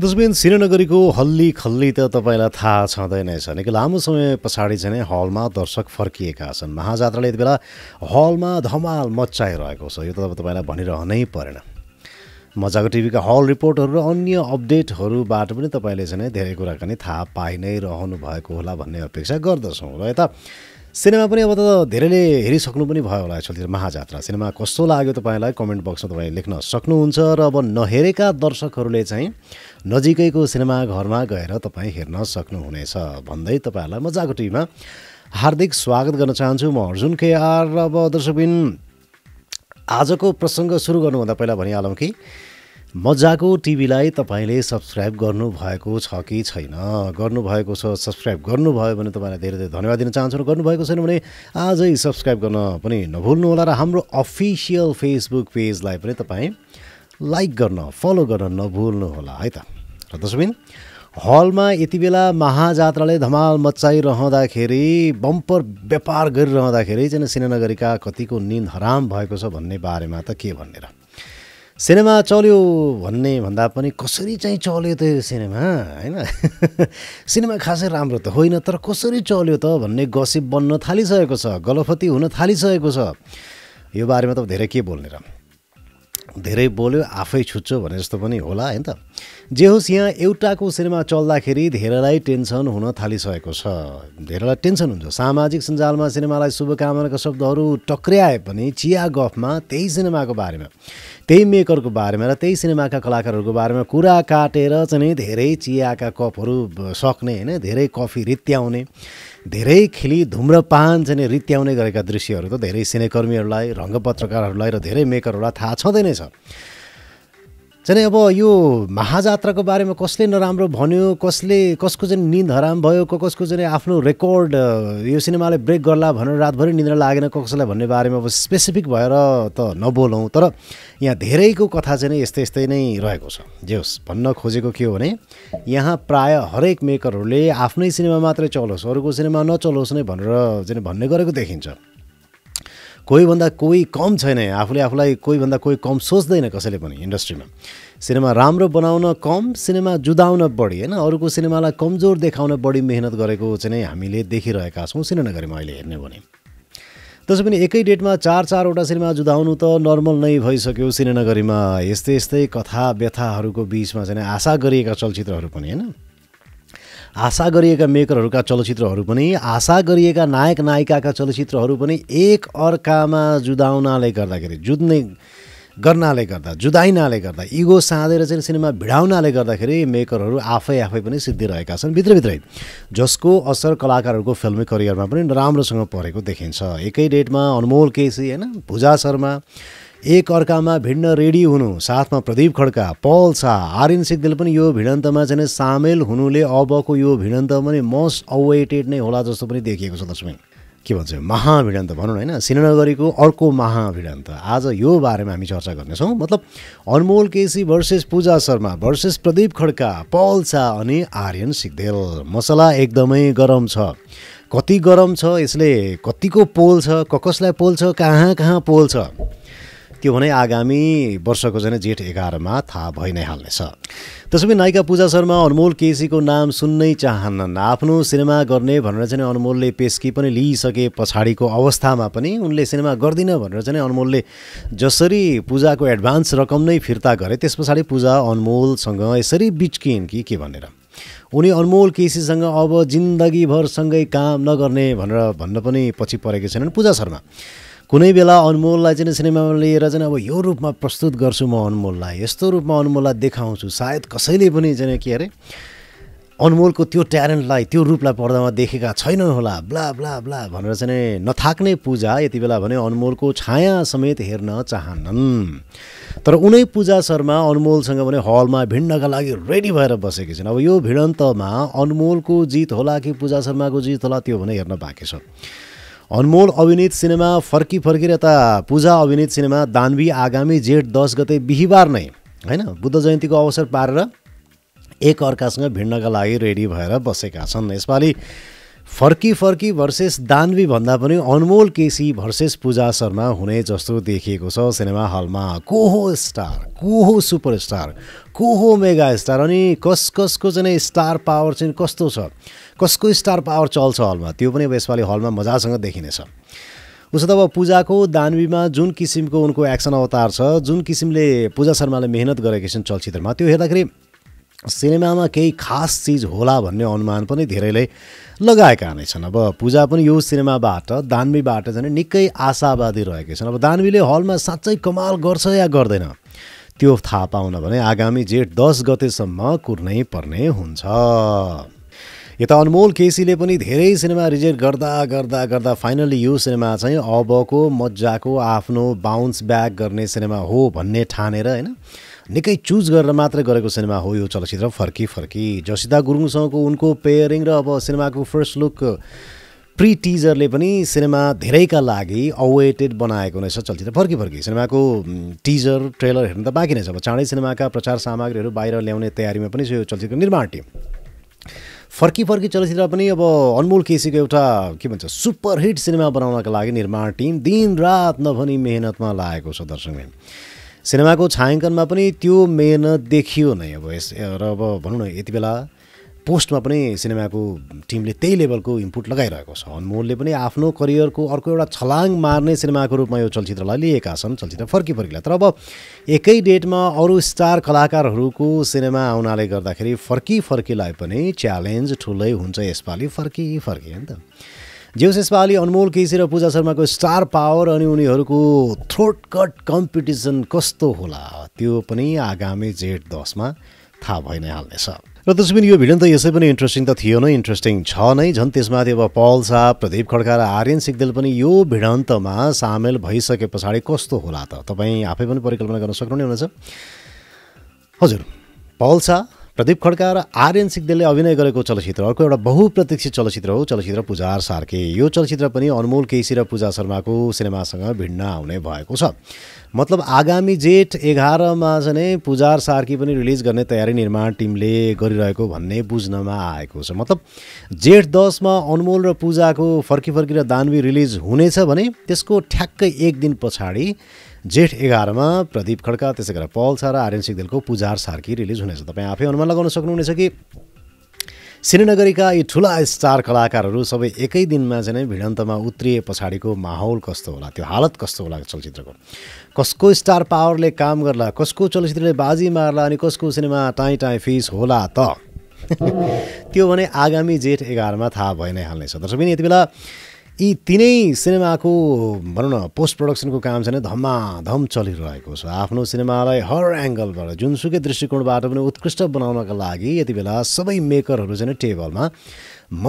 दसबिन श्रीनगरीको हल्ली खल्ली त तपाईँलाई थाहा छँदै नै छ निकै लामो समय पछाडि चाहिँ हलमा दर्शक फर्किएका छन् महाजात्राले यति बेला हलमा धमाल मचाइरहेको छ यो त तपाईँलाई भनिरहनै परेन मजाको टिभीका हल रिपोर्टहरू र अन्य अपडेटहरूबाट पनि तपाईँले चाहिँ धेरै कुराकानी थाहा पाइ नै रहनु भएको होला भन्ने अपेक्षा गर्दछौँ र यता सिनेमा पनि अब त धेरैले हेरिसक्नु पनि भयो होला एक्चुअली महाजात्रा सिनेमा कस्तो लाग्यो तपाईँलाई कमेन्ट बक्समा तपाईँ लेख्न सक्नुहुन्छ र अब नहेरेका दर्शकहरूले चाहिँ नजिकैको सिनेमा घरमा गएर तपाईँ हेर्न सक्नुहुनेछ भन्दै तपाईँहरूलाई मजाको टिभीमा हार्दिक स्वागत गर्न चाहन्छु म अर्जुन के केआर अब दर्शकबिन आजको प्रसङ्ग सुरु गर्नुभन्दा पहिला भनिहालौँ कि मजाको टिभीलाई तपाईँले सब्सक्राइब गर्नुभएको छ कि छैन गर्नुभएको छ सब्सक्राइब गर्नुभयो भने तपाईँलाई धेरै धेरै धन्यवाद दिन चाहन्छु र गर्नुभएको छैन भने आजै सब्सक्राइब गर्न पनि नभुल्नुहोला र हाम्रो अफिसियल फेसबुक पेजलाई पनि तपाईँ लाइक गर्न फलो गर्न नभुल्नुहोला है त र दसबिन हलमा यति बेला महाजात्राले धमाल मचाइरहँदाखेरि बम्पर व्यापार गरिरहँदाखेरि चाहिँ सिनेनगरीका कतिको निन्द हराम भएको छ भन्ने बारेमा त के भनेर सिनेमा चल्यो भन्ने भन्दा पनि कसरी चाहिँ चल्यो त यो सिनेमा होइन सिनेमा खासै राम्रो त होइन तर कसरी चल्यो त भन्ने गसिप बन्न थालिसकेको छ गलफती हुन थालिसकेको छ यो बारेमा त धेरै के बोल्ने र धेरै बोल्यो आफै छुट्छु भने जस्तो पनि होला होइन त जे होस् यहाँ एउटाको सिनेमा चल्दाखेरि धेरैलाई टेन्सन हुन थालिसकेको छ धेरैलाई टेन्सन हुन्छ सामाजिक सञ्जालमा सिनेमालाई शुभकामनाका शब्दहरू टक्र्याए पनि चिया गफमा त्यही सिनेमाको बारेमा त्यही मेकरको बारेमा र त्यही सिनेमाका कलाकारहरूको बारेमा कुरा काटेर चाहिँ धेरै चियाका कपहरू सक्ने होइन धेरै कफी रित्याउने धेरै खिली धुम्रपान चाहिँ रित्याउने गरेका दृश्यहरू त धेरै सिनेकर्मीहरूलाई रङ्गपत्रकारहरूलाई र धेरै मेकरहरूलाई थाहा छँदै नै छ चाहिँ अब यो महाजात्राको बारेमा कसले नराम्रो भन्यो कसले कसको चाहिँ निन्द हराम भयो कसको चाहिँ आफ्नो रेकर्ड यो सिनेमाले ब्रेक गर्ला भनेर रातभरि निन्द्रा लागेन कसैलाई भन्ने बारेमा अब स्पेसिफिक भएर त नबोलौँ तर यहाँ धेरैको कथा चाहिँ यस्तै यस्तै नै रहेको छ जे होस् भन्न खोजेको के हो भने यहाँ प्राय हरेक मेकरहरूले आफ्नै सिनेमा मात्रै चलोस् अरूको सिनेमा नचलोस् नै भनेर चाहिँ भन्ने गरेको देखिन्छ कोहीभन्दा कोही कम छैन आफूले आफूलाई कोहीभन्दा कोही कम सोच्दैन कसैले पनि इन्डस्ट्रीमा सिनेमा राम्रो बनाउन कम सिनेमा जुदाउन बढी होइन अरूको सिनेमालाई कमजोर देखाउन बढी मेहनत गरेको चाहिँ हामीले देखिरहेका छौँ सिनेनगरीमा अहिले हेर्ने भने त्यसै पनि एकै डेटमा चार चारवटा सिनेमा जुदाउनु त नर्मल नै भइसक्यो सिनेनगरीमा यस्तै यस्तै कथा व्यथाहरूको बिचमा चाहिँ आशा गरिएका चलचित्रहरू पनि होइन आशा गरिएका मेकरहरूका चलचित्रहरू पनि आशा गरिएका नायक नायिकाका चलचित्रहरू पनि एक अर्कामा जुदाउनाले गर्दाखेरि जुद्ने गर्नाले गर्दा जुदाइनाले गर्दा इगो साँधेर चाहिँ सिनेमा भिडाउनाले गर्दाखेरि मेकरहरू आफै आफै पनि सिद्धिरहेका छन् भित्रभित्रै जसको असर कलाकारहरूको फिल्मी करियरमा पनि राम्रोसँग परेको देखिन्छ एकै डेटमा अनमोल केसी होइन भुजा शर्मा एक अर्कामा भिन्न रेडी हुनु साथमा प्रदीप खड्का पल शाह आर्यन सिग्देल पनि यो भिडन्तमा चाहिँ सामेल हुनुले अबको यो भिडन्त पनि मोस्ट अवेटेड नै होला जस्तो पनि देखिएको छ लक्ष्मी के भन्छ महाभिडन्त भनौँ होइन श्रीनगरीको अर्को महाभिडन्त आज यो बारेमा हामी चर्चा गर्नेछौँ मतलब अनमोल केसी भर्सेस पूजा शर्मा भर्सेस प्रदीप खड्का पल शाह अनि आर्यन सिग्देल मसला एकदमै गरम छ कति गरम छ यसले कतिको पोल छ कसलाई पोल्छ कहाँ कहाँ पोल्छ त्यो भने आगामी वर्षको चाहिँ जेठ एघारमा थाहा भइ नै हाल्नेछ त्यसपछि नायिका पूजा शर्मा अनमोल केसीको नाम सुन्नै चाहन्नन् आफ्नो सिनेमा गर्ने भनेर चाहिँ अनमोलले पेस्की पनि लिइसके पछाडिको अवस्थामा पनि उनले सिनेमा गर्दिनँ भनेर चाहिँ अनमोलले जसरी पूजाको एडभान्स रकम नै फिर्ता गरे त्यस पछाडि पूजा अनमोलसँग यसरी बिचकिन् कि के भनेर उनी अनमोल केसीसँग अब जिन्दगीभरसँगै काम नगर्ने भनेर भन्न पनि पछि परेकी छैनन् पूजा शर्मा कुनै बेला अनमोललाई चाहिँ सिनेमामा लिएर चाहिँ अब यो रूपमा प्रस्तुत गर्छु म अनमोललाई यस्तो रूपमा अनमोललाई देखाउँछु सायद कसैले पनि चाहिँ के अरे अनमोलको त्यो ट्यालेन्टलाई त्यो रूपलाई पर्दामा देखेका छैनन् होला ब्ला ब्ला ब्ला भनेर चाहिँ नथाक्ने पूजा यति बेला भने अनमोलको छाया समेत हेर्न चाहन्नन् तर उनै पूजा शर्मा अनमोलसँग भने हलमा भिड्नका लागि रेडी भएर बसेकी छन् अब यो भिडन्तमा अनमोलको जित होला कि पूजा शर्माको जित होला त्यो भने हेर्न बाँकी छ अनमोल अभिनीत सिनेमा फर्की फर्किएर यता पूजा अभिनीत सिनेमा दानवी आगामी जेठ दस गते बिहिबार नै होइन बुद्ध जयन्तीको अवसर पारेर एक अर्कासँग भिड्नका लागि रेडी भएर बसेका छन् यसपालि फर्की फर्की भर्सेस दानवी भन्दा पनि अनमोल केसी भर्सेस पूजा शर्मा हुने जस्तो देखिएको छ सिनेमा हलमा को हो स्टार को हो सुपरस्टार को हो मेगा स्टार अनि कस कसको चाहिँ स्टार पावर चाहिँ कस्तो छ कसको स्टार पावर चल्छ हलमा त्यो पनि अब यसपालि हलमा मजासँग देखिनेछ उसो त अब पूजाको दानवीमा जुन किसिमको उनको एक्सन अवतार छ जुन किसिमले पूजा शर्माले मेहनत गरेकी छन् चलचित्रमा त्यो हेर्दाखेरि सिनेमामा केही खास चिज होला भन्ने अनुमान पनि धेरैले लगाएका नै छन् अब पूजा पनि यो सिनेमाबाट दानवीबाट झन् निकै आशावादी रहेकै छन् अब दानवीले हलमा साँच्चै कमाल गर्छ या गर्दैन त्यो थाहा पाउन भने आगामी जेठ दस गतेसम्म कुर्नै पर्ने हुन्छ यता अनमोल केसीले पनि धेरै सिनेमा रिजेक्ट गर्दा गर्दा गर्दा फाइनल्ली यो सिनेमा चाहिँ अबको मजाको आफ्नो बााउन्स ब्याक गर्ने सिनेमा हो भन्ने ठानेर होइन निकै चुज गरेर मात्र गरेको सिनेमा हो यो चलचित्र फर्की फर्की जसिता गुरुङसँगको उनको पेयरिङ र अब सिनेमाको फर्स्ट लुक प्रि टिजरले पनि सिनेमा धेरैका लागि अवेटेड बनाएको रहेछ चलचित्र फर्की फर्की सिनेमाको टिजर ट्रेलर हेर्नु त बाँकी नै छ अब चाँडै सिनेमाका प्रचार सामग्रीहरू बाहिर ल्याउने तयारीमा पनि छ यो चलचित्र निर्माण टिम फर्की फर्की चलचित्र पनि अब अनमोल केसीको एउटा के भन्छ सुपरहिट सिनेमा बनाउनका लागि निर्माण टिम दिनरात नभनी मेहनतमा लागेको छ दर्शकले सिनेमाको छायाङ्कनमा पनि त्यो मेहनत देखियो नै अब यस र अब भनौँ न यति बेला पोस्टमा पनि सिनेमाको टिमले त्यही लेभलको इनपुट लगाइरहेको छ अनमोलले पनि आफ्नो करियरको अर्को एउटा छलाङ मार्ने सिनेमाको रूपमा यो चलचित्रलाई लिएका छन् चलचित्र फर्की फर्किला तर अब एकै डेटमा अरू स्टार कलाकारहरूको सिनेमा आउनाले गर्दाखेरि फर्की फर्कीलाई पनि च्यालेन्ज ठुलै हुन्छ यसपालि फर्की फर्की होइन त जेउस यसपालि अनमोल केसी र पूजा शर्माको स्टार पावर अनि उनीहरूको थ्रोट कट कम्पिटिसन कस्तो होला त्यो पनि आगामी जेठ दसमा थाहा भइ नै हाल्नेछ र त्यसै यो भिडियो त यसै पनि इन्ट्रेस्टिङ त थियो नै इन्ट्रेस्टिङ छ नै झन् त्यसमाथि अब पल शाह प्रदीप खड्का र आर्यन सिग्देल पनि यो भिडन्तमा सामेल भइसके पछाडि कस्तो होला त तपाईँ आफै पनि परिकल्पना गर्न सक्नुहुनेछ हुनेछ हजुर पल शाह प्रदीप खड्का र आर्यन सिक्देलले अभिनय गरेको चलचित्र अर्को एउटा बहुप्रतीक्षित चलचित्र हो चलचित्र पुजार सार्के यो चलचित्र पनि अनमोल केसी र पूजा शर्माको सिनेमासँग भिड्न आउने भएको छ मतलब आगामी जेठ एघारमा चाहिँ पुजार सार्की पनि रिलिज गर्ने तयारी निर्माण टिमले गरिरहेको भन्ने बुझ्नमा आएको छ मतलब जेठ दसमा अनमोल र पूजाको फर्की फर्की र दानवी रिलिज हुनेछ भने त्यसको ठ्याक्कै एक दिन पछाडि जेठ एघारमा प्रदीप खड्का त्यसै गरेर पल छ र आर्यन सिग्देलको पुजार सार्की रिलिज हुनेछ तपाईँ आफै अनुमान लगाउन सक्नुहुनेछ कि श्रीनगरीका यी ठुला स्टार कलाकारहरू सबै एकै दिनमा चाहिँ भिडन्तमा उत्रिए पछाडिको माहौल कस्तो होला त्यो हालत कस्तो होला चलचित्रको कसको स्टार पावरले काम गर्ला कसको चलचित्रले बाजी मार्ला अनि कसको सिनेमा टाइ टाइ फिस होला त त्यो भने आगामी जेठ एघारमा थाहा भइ नै हाल्नेछ दर्शक यति बेला यी तिनै सिनेमाको भनौँ न पोस्ट प्रडक्सनको काम चाहिँ धमाधम चलिरहेको छ आफ्नो सिनेमालाई हर एङ्गलबाट जुनसुकै दृष्टिकोणबाट पनि उत्कृष्ट बनाउनका लागि यति बेला सबै मेकरहरू चाहिँ टेबलमा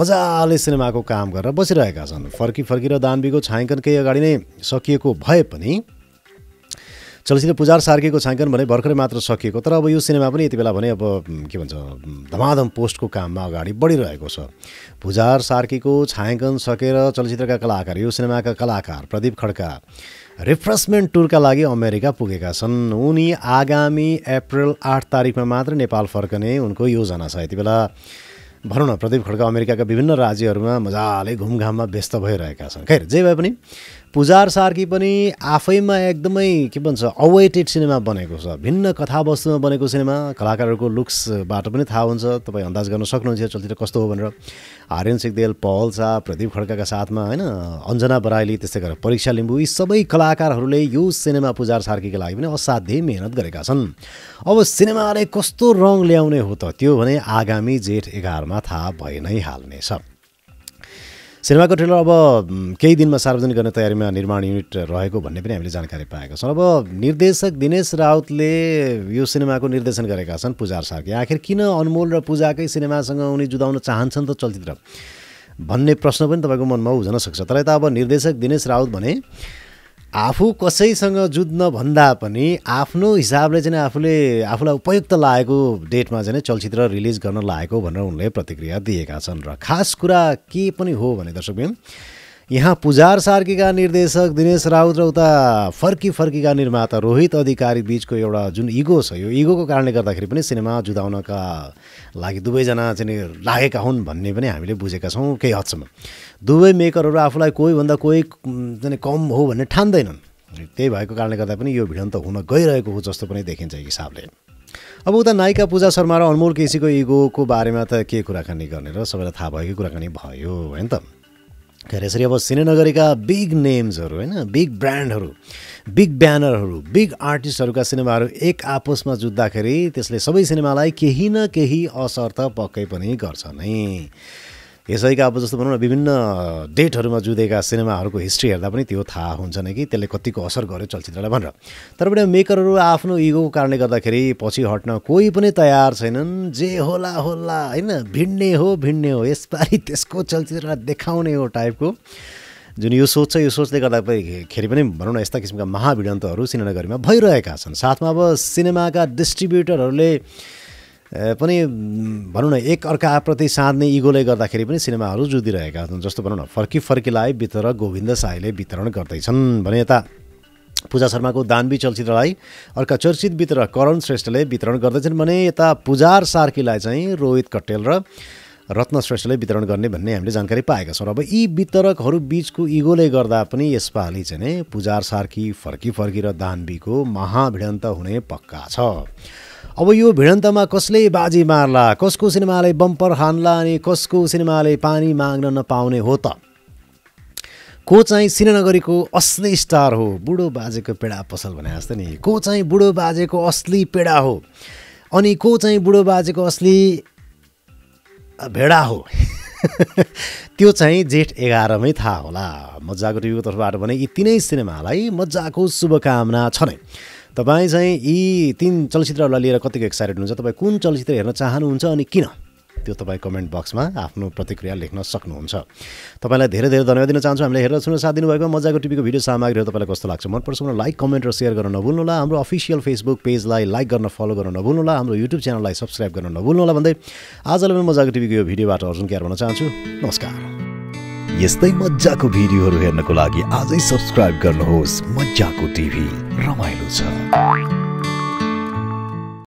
मजाले सिनेमाको काम गरेर बसिरहेका छन् फर्की फर्की र दानवीको छायाङ्कन केही अगाडि नै सकिएको भए पनि चलचित्र पुजार सार्कीको छाङ्कन भने भर्खरै मात्र सकिएको तर अब यो सिनेमा पनि यति बेला भने अब के भन्छ धमाधम पोस्टको काममा अगाडि बढिरहेको छ पुजार सार्कीको छायाङ्कन सकेर चलचित्रका कलाकार यो सिनेमाका कलाकार प्रदीप खड्का रिफ्रेसमेन्ट टुरका लागि अमेरिका पुगेका छन् उनी आगामी अप्रेल आठ तारिकमा मात्र नेपाल फर्कने उनको योजना छ यति बेला भनौँ न प्रदीप खड्का अमेरिकाका विभिन्न राज्यहरूमा मजाले घुमघाममा व्यस्त भइरहेका छन् खैर जे भए पनि पुजार सार्की पनि आफैमा एकदमै के भन्छ अवेटेड सिनेमा बनेको छ भिन्न कथावस्तुमा बनेको सिनेमा कलाकारहरूको लुक्सबाट पनि थाहा हुन्छ तपाईँ अन्दाज गर्न सक्नुहुन्छ चलचित्र कस्तो हो भनेर आर्यन सिगदेल पहल शाह प्रदीप खड्काका साथमा होइन अञ्जना बराइली त्यस्तै गरेर परीक्षा लिम्बू यी सबै कलाकारहरूले यो सिनेमा पुजार सार्कीको लागि पनि असाध्यै मिहिनेत गरेका छन् अब सिनेमाले कस्तो रङ ल्याउने हो त त्यो भने आगामी जेठ एघारमा थाहा भइ नै हाल्नेछ सिनेमाको ट्रेलर अब केही दिनमा सार्वजनिक गर्ने तयारीमा निर्माण युनिट रहेको भन्ने पनि हामीले जानकारी पाएका छौँ अब निर्देशक दिनेश राउतले यो सिनेमाको निर्देशन गरेका छन् पूजा सार्की आखिर किन अनमोल र पूजाकै सिनेमासँग उनी जुदाउन चाहन्छन् त चलचित्र भन्ने प्रश्न पनि तपाईँको मनमा उब्जन सक्छ तर यता अब निर्देशक दिनेश राउत भने आफू कसैसँग जुझ्न भन्दा पनि आफ्नो हिसाबले चाहिँ आफूले आफूलाई उपयुक्त लागेको डेटमा चाहिँ चलचित्र रिलिज गर्न लागेको भनेर उनले प्रतिक्रिया दिएका छन् र खास कुरा के पनि हो भने दर्शकबिन यहाँ पुजार सार्कीका निर्देशक दिनेश राउत र उता फर्की फर्कीका निर्माता रोहित अधिकारी बिचको एउटा जुन इगो छ यो इगोको कारणले गर्दाखेरि पनि सिनेमा जुदाउनका लागि दुवैजना चाहिँ लागेका हुन् भन्ने पनि हामीले बुझेका छौँ केही हदसम्म दुवै मेकरहरू आफूलाई कोहीभन्दा कोही चाहिँ कम हो भन्ने ठान्दैनन् त्यही भएको कारणले गर्दा पनि यो भिडन्त हुन गइरहेको हो जस्तो पनि देखिन्छ हिसाबले अब उता नायिका पूजा शर्मा र अनमोल केसीको इगोको बारेमा त के कुराकानी गर्ने र सबैलाई थाहा भएकै कुराकानी भयो होइन त अरे यसरी अब सिनेनगरीका बिग नेम्सहरू होइन बिग ब्रान्डहरू बिग ब्यानरहरू बिग आर्टिस्टहरूका सिनेमाहरू एक आपसमा जुत्दाखेरि त्यसले सबै सिनेमालाई केही न केही असर त पक्कै पनि गर्छ नै यसैका अब जस्तो भनौँ न विभिन्न डेटहरूमा जुधेका सिनेमाहरूको हिस्ट्री हेर्दा पनि त्यो थाहा हुन्छ नै कि त्यसले कतिको असर गर्यो चलचित्रलाई भनेर तर पनि मेकरहरू आफ्नो इगोको कारणले गर्दाखेरि पछि हट्न कोही पनि तयार छैनन् जे होला होला होइन भिड्ने हो भिड्ने हो यसपालि त्यसको चलचित्रलाई देखाउने हो टाइपको जुन यो सोच छ यो सोचले गर्दा पनि खेरि पनि भनौँ न यस्ता किसिमका महाभिडन्तहरू सिनेमाघरमा भइरहेका छन् साथमा अब सिनेमाका डिस्ट्रिब्युटरहरूले पनि भनौँ न एक अर्का अर्काप्रति साँध्ने इगोले गर्दाखेरि पनि सिनेमाहरू जुधिरहेका छन् जस्तो भनौँ न फर्की फर्कीलाई वितरक गोविन्द साईले वितरण गर्दैछन् भने यता पूजा शर्माको दानवी चलचित्रलाई अर्का चर्चित वितरक करण श्रेष्ठले वितरण गर्दैछन् भने यता पुजार सार्कीलाई चाहिँ रोहित कटेल र रत्न श्रेष्ठले वितरण गर्ने भन्ने हामीले जानकारी पाएका छौँ अब यी वितरकहरू बिचको इगोले गर्दा पनि यसपालि चाहिँ पुजार सार्की फर्की फर्की र दानवीको महाभिडन्त हुने पक्का छ अब यो भिडन्तमा कसले बाजी मार्ला कसको सिनेमाले बम्पर हान्ला अनि कसको सिनेमाले पानी माग्न नपाउने हो त को चाहिँ सिनेनगरीको असली स्टार हो बुढो बाजेको पेडा पसल भने जस्तो नि को चाहिँ बुढो बाजेको असली पेडा हो अनि को चाहिँ बुढो बाजेको असली भेडा हो त्यो चाहिँ जेठ एघारमै थाहा होला मजाको टिभीको तर्फबाट भने यी तिनै सिनेमालाई मजाको शुभकामना छ नै तपाईँ चाहिँ यी तिन चलचित्रहरूलाई लिएर कतिको एक्साइटेड हुनुहुन्छ तपाईँ कुन चलचित्र हेर्न चाहनुहुन्छ अनि किन त्यो तपाईँ कमेन्ट बक्समा आफ्नो प्रतिक्रिया लेख्न सक्नुहुन्छ तपाईँलाई धेरै धेरै धन्यवाद दिन चाहन्छु हामीले हेरेर सुन्न साथ दिनुभएको मजाको टिभीको भिडियो सामग्रीहरू तपाईँलाई कस्तो लाग्छ मनपर्छ मलाई लाइक कमेन्ट र सेयर गर्न नभुल्नुहोला हाम्रो अफिसियल फेसबुक पेजलाई लाइक गर्न फलो गर्न नभुल्नुहोला हाम्रो युट्युब च्यानललाई सब्सक्राइब गर्न नभुल्नुहोला भन्दै आजलाई पनि मजाको टिभीको यो भिडियोबाट अर्जुन क्यार भन्न चाहन्छु नमस्कार यस्तै मजाको भिडियोहरू हेर्नको लागि आजै सब्सक्राइब गर्नुहोस् मजाको टिभी रमाइलो छ